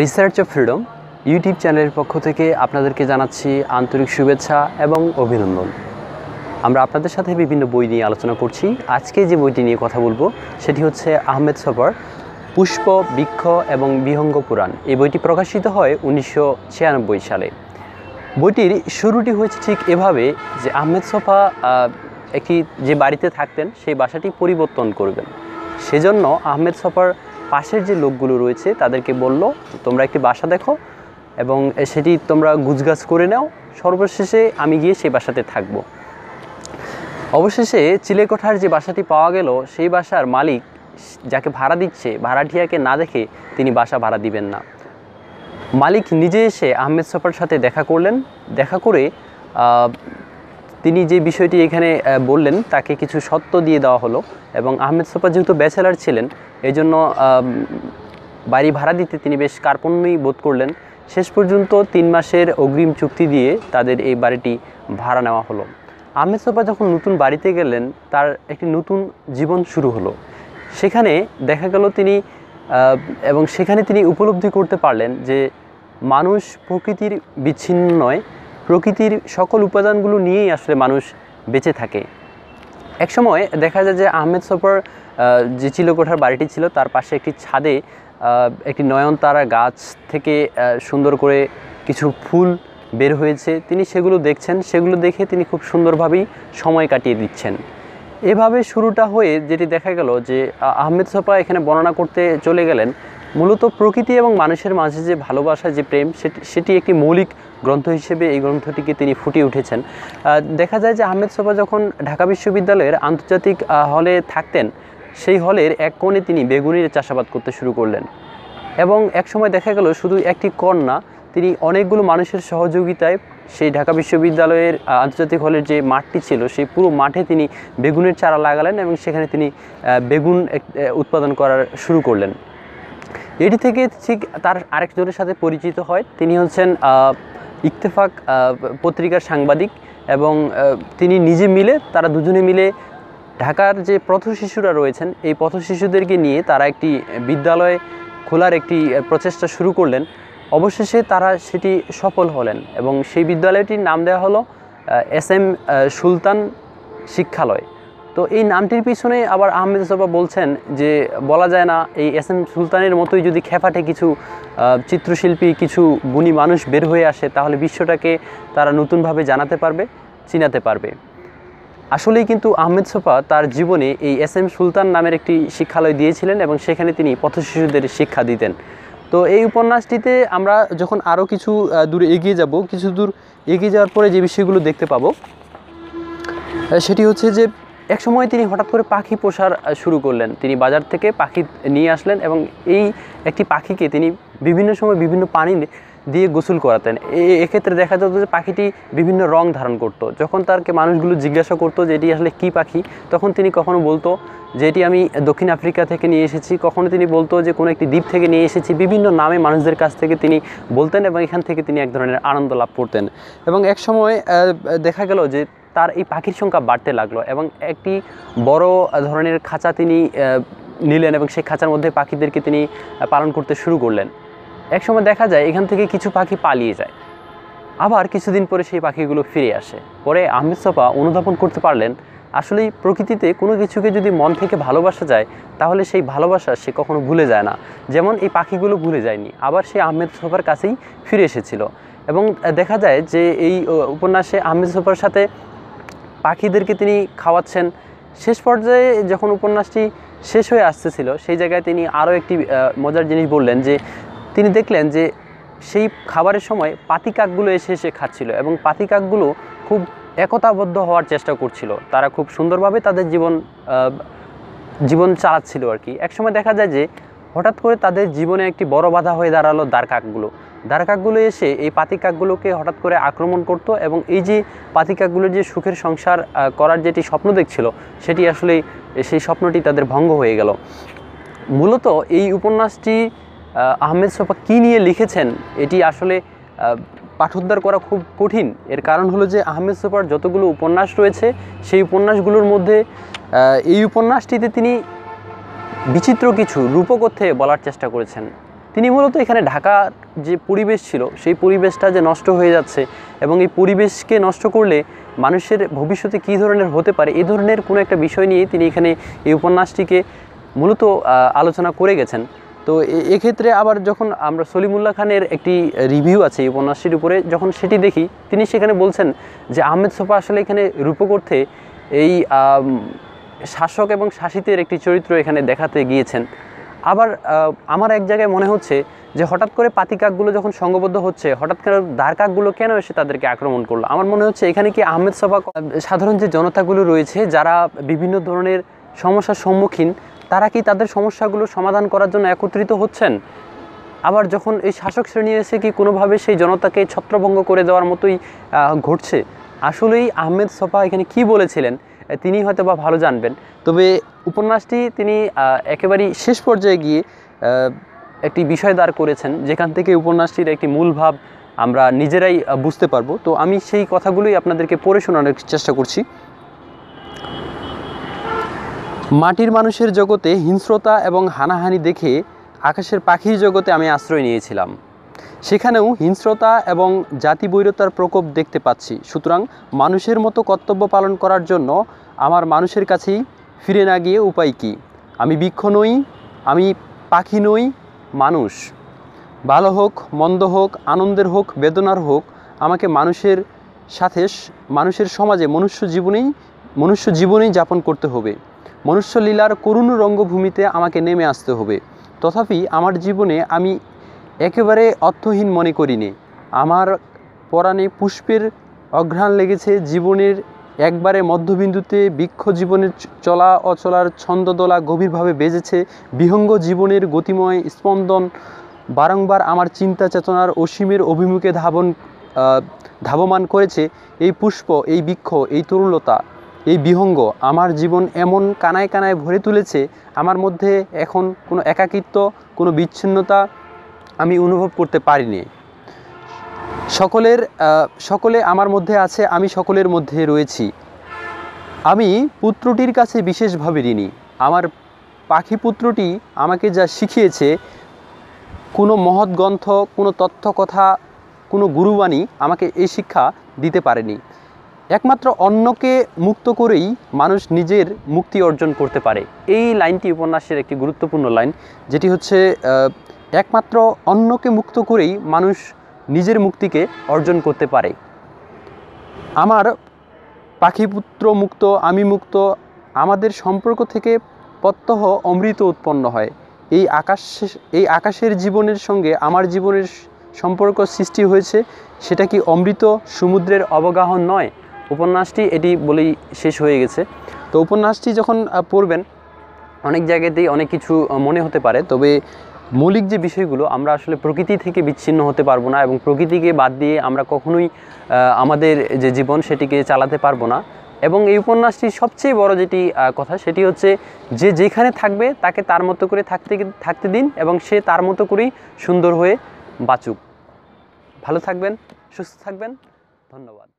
Research of freedom YouTube চ্যানেলের পক্ষ থেকে আপনাদেরকে জানাচ্ছি আন্তরিক শুভেচ্ছা এবং অভিনন্দন আমরা আপনাদের সাথে বিভিন্ন বই নিয়ে আলোচনা করছি আজকে যে বইটি নিয়ে কথা বলবো সেটি হচ্ছে আহমেদ সফর পুষ্প বৃক্ষ এবং বিহঙ্গ পুরাণ এই বইটি প্রকাশিত হয় উনিশশো সালে বইটির শুরুটি হয়েছে ঠিক এভাবে যে আহমেদ সফা একটি যে বাড়িতে থাকতেন সেই বাসাটি পরিবর্তন করবেন সেজন্য আহমেদ সফার পাশের যে লোকগুলো রয়েছে তাদেরকে বলল তোমরা একটি বাসা দেখো এবং সেটি তোমরা গুজগাছ করে নাও সর্বশেষে আমি গিয়ে সেই বাসাতে থাকবো অবশেষে চিলেকোঠার যে বাসাটি পাওয়া গেল সেই বাসার মালিক যাকে ভাড়া দিচ্ছে ভাড়াটিয়াকে না দেখে তিনি বাসা ভাড়া দিবেন না মালিক নিজে এসে আহমেদ সফার সাথে দেখা করলেন দেখা করে তিনি যে বিষয়টি এখানে বললেন তাকে কিছু সত্য দিয়ে দেওয়া হলো এবং আহমেদ সোফা যেহেতু ব্যাচেলার ছিলেন এজন্য বাড়ি ভাড়া দিতে তিনি বেশ কার্পণ্যই বোধ করলেন শেষ পর্যন্ত তিন মাসের অগ্রিম চুক্তি দিয়ে তাদের এই বাড়িটি ভাড়া নেওয়া হলো আহমেদ সোফা যখন নতুন বাড়িতে গেলেন তার একটি নতুন জীবন শুরু হলো সেখানে দেখা গেল তিনি এবং সেখানে তিনি উপলব্ধি করতে পারলেন যে মানুষ প্রকৃতির বিচ্ছিন্ন নয় প্রকৃতির সকল উপাদানগুলো নিয়েই আসলে মানুষ বেঁচে থাকে একসময় দেখা যায় যে আহমেদ সফর যে চিলকোঠার বাড়িটি ছিল তার পাশে একটি ছাদে একটি নয়নতারা গাছ থেকে সুন্দর করে কিছু ফুল বের হয়েছে তিনি সেগুলো দেখছেন সেগুলো দেখে তিনি খুব সুন্দরভাবেই সময় কাটিয়ে দিচ্ছেন এভাবে শুরুটা হয়ে যেটি দেখা গেল যে আহমেদ সফা এখানে বর্ণনা করতে চলে গেলেন মূলত প্রকৃতি এবং মানুষের মাঝে যে ভালোবাসা যে প্রেম সেটি সেটি একটি মৌলিক গ্রন্থ হিসেবে এই গ্রন্থটিকে তিনি ফুটিয়ে উঠেছেন দেখা যায় যে আহমেদ সোফা যখন ঢাকা বিশ্ববিদ্যালয়ের আন্তর্জাতিক হলে থাকতেন সেই হলের এক কোণে তিনি বেগুনির চাষাবাদ করতে শুরু করলেন এবং একসময় দেখা গেল শুধু একটি কন্যা তিনি অনেকগুলো মানুষের সহযোগিতায় সেই ঢাকা বিশ্ববিদ্যালয়ের আন্তর্জাতিক হলের যে মাঠটি ছিল সেই পুরো মাঠে তিনি বেগুনের চারা লাগালেন এবং সেখানে তিনি বেগুন উৎপাদন করার শুরু করলেন এটি থেকে ঠিক তার আরেকজনের সাথে পরিচিত হয় তিনি হচ্ছেন ইত্তেফাক পত্রিকার সাংবাদিক এবং তিনি নিজে মিলে তারা দুজনে মিলে ঢাকার যে পথ শিশুরা রয়েছেন এই পথ শিশুদেরকে নিয়ে তারা একটি বিদ্যালয় খোলার একটি প্রচেষ্টা শুরু করলেন অবশেষে তারা সেটি সফল হলেন এবং সেই বিদ্যালয়টির নাম দেওয়া হলো এস এম সুলতান শিক্ষালয় তো এই নামটির পিছনে আবার আহমেদ সোফা বলছেন যে বলা যায় না এই এস এম সুলতানের মতোই যদি খেফাটে কিছু চিত্রশিল্পী কিছু গুণী মানুষ বের হয়ে আসে তাহলে বিশ্বটাকে তারা নতুনভাবে জানাতে পারবে চিনাতে পারবে আসলেই কিন্তু আহমেদ সোফা তার জীবনে এই এস এম সুলতান নামের একটি শিক্ষালয় দিয়েছিলেন এবং সেখানে তিনি পথশিশুদের শিক্ষা দিতেন তো এই উপন্যাসটিতে আমরা যখন আরও কিছু দূরে এগিয়ে যাব কিছু দূর এগিয়ে যাওয়ার পরে যে বিষয়গুলো দেখতে পাবো সেটি হচ্ছে যে এক সময় তিনি হঠাৎ করে পাখি পোষার শুরু করলেন তিনি বাজার থেকে পাখি নিয়ে আসলেন এবং এই একটি পাখিকে তিনি বিভিন্ন সময় বিভিন্ন পানি দিয়ে গোসল করাতেন এক্ষেত্রে দেখা যেত যে পাখিটি বিভিন্ন রং ধারণ করত। যখন তারকে মানুষগুলো জিজ্ঞাসা করতো যে এটি আসলে কি পাখি তখন তিনি কখনো বলতো যে এটি আমি দক্ষিণ আফ্রিকা থেকে নিয়ে এসেছি কখনো তিনি বলতো যে কোনো একটি দ্বীপ থেকে নিয়ে এসেছি বিভিন্ন নামে মানুষদের কাছ থেকে তিনি বলতেন এবং এখান থেকে তিনি এক ধরনের আনন্দ লাভ করতেন এবং এক সময় দেখা গেল যে তার এই পাখির সংখ্যা বাড়তে লাগলো এবং একটি বড় ধরনের খাঁচা তিনি নিলেন এবং সেই খাঁচার মধ্যে পাখিদেরকে তিনি পালন করতে শুরু করলেন একসময় দেখা যায় এখান থেকে কিছু পাখি পালিয়ে যায় আবার কিছুদিন পরে সেই পাখিগুলো ফিরে আসে পরে আহমেদ সোফা অনুধাবন করতে পারলেন আসলে প্রকৃতিতে কোনো কিছুকে যদি মন থেকে ভালোবাসা যায় তাহলে সেই ভালোবাসা সে কখনো ভুলে যায় না যেমন এই পাখিগুলো ভুলে যায়নি আবার সে আহমেদ সোফার কাছেই ফিরে এসেছিল এবং দেখা যায় যে এই উপন্যাসে আহমেদ সোফার সাথে পাখিদেরকে তিনি খাওয়াচ্ছেন শেষ পর্যায়ে যখন উপন্যাসটি শেষ হয়ে আসতেছিল সেই জায়গায় তিনি আরও একটি মজার জিনিস বললেন যে তিনি দেখলেন যে সেই খাবারের সময় পাতিকাকগুলো এসে এসে খাচ্ছিল এবং পাতিকাকগুলো খুব একতাবদ্ধ হওয়ার চেষ্টা করছিল তারা খুব সুন্দরভাবে তাদের জীবন জীবন চালাচ্ছিল আর কি একসময় দেখা যায় যে হঠাৎ করে তাদের জীবনে একটি বড় বাধা হয়ে দাঁড়ালো দ্বারকাকগুলো দ্বারকাকগুলো এসে এই পাতিকাকগুলোকে হঠাৎ করে আক্রমণ করত এবং এই যে পাতিকাকগুলোর যে সুখের সংসার করার যেটি স্বপ্ন দেখছিল সেটি আসলে সেই স্বপ্নটি তাদের ভঙ্গ হয়ে গেল মূলত এই উপন্যাসটি আহমেদ সোফা কী নিয়ে লিখেছেন এটি আসলে পাঠোদ্ধার করা খুব কঠিন এর কারণ হলো যে আহমেদ সোফার যতগুলো উপন্যাস রয়েছে সেই উপন্যাসগুলোর মধ্যে এই উপন্যাসটিতে তিনি বিচিত্র কিছু রূপকথ্যে বলার চেষ্টা করেছেন তিনি মূলত এখানে ঢাকার যে পরিবেশ ছিল সেই পরিবেশটা যে নষ্ট হয়ে যাচ্ছে এবং এই পরিবেশকে নষ্ট করলে মানুষের ভবিষ্যতে কী ধরনের হতে পারে এ ধরনের কোনো একটা বিষয় নিয়ে তিনি এখানে এই উপন্যাসটিকে মূলত আলোচনা করে গেছেন তো এক্ষেত্রে আবার যখন আমরা সলিমুল্লাহ খানের একটি রিভিউ আছে এই উপন্যাসটির উপরে যখন সেটি দেখি তিনি সেখানে বলছেন যে আহমেদ সোফা আসলে এখানে রূপক অর্থে এই শাসক এবং শাসিতের একটি চরিত্র এখানে দেখাতে গিয়েছেন আবার আমার এক জায়গায় মনে হচ্ছে যে হঠাৎ করে পাতি কাকগুলো যখন সংঘবদ্ধ হচ্ছে হঠাৎ করে দ্বার কাকগুলো কেন এসে তাদেরকে আক্রমণ করলো আমার মনে হচ্ছে এখানে কি আহমেদ সভা সাধারণ যে জনতাগুলো রয়েছে যারা বিভিন্ন ধরনের সমস্যার সম্মুখীন তারা কি তাদের সমস্যাগুলো সমাধান করার জন্য একত্রিত হচ্ছেন আবার যখন এই শাসক শ্রেণী এসে কি কোনোভাবে সেই জনতাকে ছত্রভঙ্গ করে দেওয়ার মতোই ঘটছে আসলেই আহমেদ সফা এখানে কি বলেছিলেন তিনি হয়তো বা ভালো জানবেন তবে উপন্যাসটি তিনি একেবারেই শেষ পর্যায়ে গিয়ে একটি বিষয় দাঁড় করেছেন যেখান থেকে উপন্যাসটির একটি মূল ভাব আমরা নিজেরাই বুঝতে পারবো তো আমি সেই কথাগুলোই আপনাদেরকে পড়ে শোনানোর চেষ্টা করছি মাটির মানুষের জগতে হিংস্রতা এবং হানাহানি দেখে আকাশের পাখির জগতে আমি আশ্রয় নিয়েছিলাম সেখানেও হিংস্রতা এবং জাতি বৈরতার প্রকোপ দেখতে পাচ্ছি সুতরাং মানুষের মতো কর্তব্য পালন করার জন্য আমার মানুষের কাছেই ফিরে না গিয়ে উপায় কি আমি বৃক্ষ নই আমি পাখি নই মানুষ ভালো হোক মন্দ হোক আনন্দের হোক বেদনার হোক আমাকে মানুষের সাথে মানুষের সমাজে মনুষ্য জীবনেই মনুষ্য জীবনেই যাপন করতে হবে মনুষ্যলীলার করুণ রঙ্গভূমিতে আমাকে নেমে আসতে হবে তথাপি আমার জীবনে আমি একেবারে অর্থহীন মনে করিনি আমার পরাণে পুষ্পের অঘ্রাণ লেগেছে জীবনের একবারে মধ্যবিন্দুতে বৃক্ষ জীবনের চলা অচলার ছন্দদোলা গভীরভাবে বেজেছে বিহঙ্গ জীবনের গতিময় স্পন্দন বারংবার আমার চিন্তা চেতনার অসীমের অভিমুখে ধাবন ধাবমান করেছে এই পুষ্প এই বৃক্ষ এই তরুলতা এই বিহঙ্গ আমার জীবন এমন কানায় কানায় ভরে তুলেছে আমার মধ্যে এখন কোনো একাকিত্ব কোনো বিচ্ছিন্নতা আমি অনুভব করতে পারিনি সকলের সকলে আমার মধ্যে আছে আমি সকলের মধ্যে রয়েছি আমি পুত্রটির কাছে বিশেষভাবে ঋণী আমার পাখি পুত্রটি আমাকে যা শিখিয়েছে কোনো মহৎ গ্রন্থ কোনো তথ্য কথা কোনো গুরুবাণী আমাকে এই শিক্ষা দিতে পারেনি একমাত্র অন্যকে মুক্ত করেই মানুষ নিজের মুক্তি অর্জন করতে পারে এই লাইনটি উপন্যাসের একটি গুরুত্বপূর্ণ লাইন যেটি হচ্ছে একমাত্র অন্যকে মুক্ত করেই মানুষ নিজের মুক্তিকে অর্জন করতে পারে আমার পাখিপুত্র মুক্ত আমি মুক্ত আমাদের সম্পর্ক থেকে প্রত্যহ অমৃত উৎপন্ন হয় এই আকাশ এই আকাশের জীবনের সঙ্গে আমার জীবনের সম্পর্ক সৃষ্টি হয়েছে সেটা কি অমৃত সমুদ্রের অবগাহন নয় উপন্যাসটি এটি বলেই শেষ হয়ে গেছে তো উপন্যাসটি যখন পড়বেন অনেক জায়গাতেই অনেক কিছু মনে হতে পারে তবে মৌলিক যে বিষয়গুলো আমরা আসলে প্রকৃতি থেকে বিচ্ছিন্ন হতে পারবো না এবং প্রকৃতিকে বাদ দিয়ে আমরা কখনোই আমাদের যে জীবন সেটিকে চালাতে পারবো না এবং এই উপন্যাসটির সবচেয়ে বড় যেটি কথা সেটি হচ্ছে যে যেখানে থাকবে তাকে তার মতো করে থাকতে থাকতে দিন এবং সে তার মতো করেই সুন্দর হয়ে বাঁচুক ভালো থাকবেন সুস্থ থাকবেন ধন্যবাদ